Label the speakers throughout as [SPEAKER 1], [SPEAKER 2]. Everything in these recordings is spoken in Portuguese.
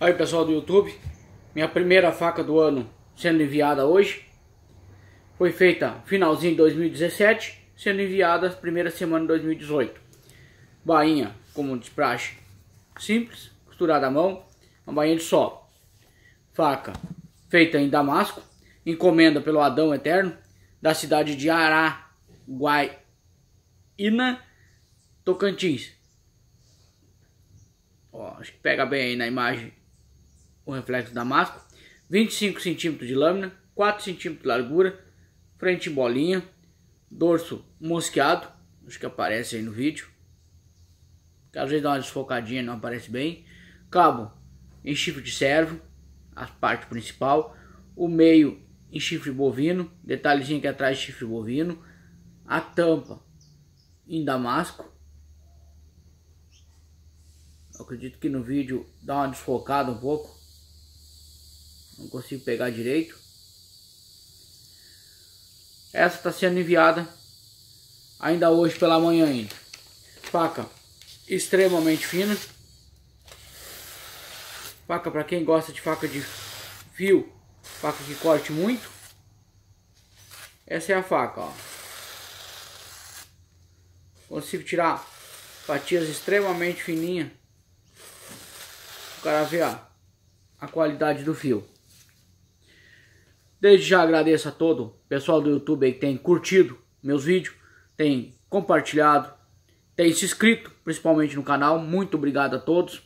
[SPEAKER 1] Aí pessoal do YouTube, minha primeira faca do ano sendo enviada hoje. Foi feita finalzinho de 2017, sendo enviada primeira semana de 2018. Bainha, como despraxe, simples, costurada à mão, uma bainha de sol. Faca feita em Damasco, encomenda pelo Adão Eterno, da cidade de Araguaína, Tocantins. Ó, acho que pega bem aí na imagem com reflexo damasco, 25 centímetros de lâmina, 4 centímetros de largura, frente em bolinha, dorso mosqueado, acho que aparece aí no vídeo, que às vezes dá uma desfocadinha não aparece bem, cabo em chifre de servo, a parte principal, o meio em chifre bovino, detalhezinho aqui atrás chifre bovino, a tampa em damasco, Eu acredito que no vídeo dá uma desfocada um pouco, não consigo pegar direito. Essa está sendo enviada ainda hoje pela manhã ainda. Faca extremamente fina. Faca para quem gosta de faca de fio, faca que corte muito. Essa é a faca, ó. Consigo tirar fatias extremamente fininhas. O cara vê ó, a qualidade do fio. Desde já agradeço a todo o pessoal do YouTube aí que tem curtido meus vídeos, tem compartilhado, tem se inscrito, principalmente no canal. Muito obrigado a todos.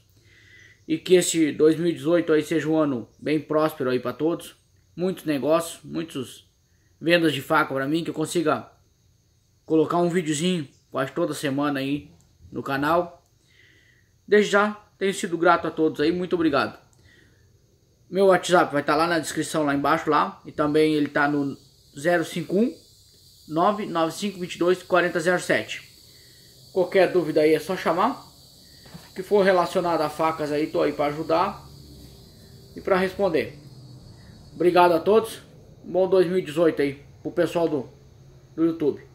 [SPEAKER 1] E que esse 2018 aí seja um ano bem próspero aí para todos. Muitos negócios, muitas vendas de faca para mim, que eu consiga colocar um videozinho quase toda semana aí no canal. Desde já, tenho sido grato a todos aí, muito obrigado. Meu WhatsApp vai estar tá lá na descrição, lá embaixo, lá. E também ele está no 051 99522 Qualquer dúvida aí é só chamar. Que for relacionado a facas aí, tô aí para ajudar e para responder. Obrigado a todos. Bom 2018 aí pro pessoal do, do YouTube.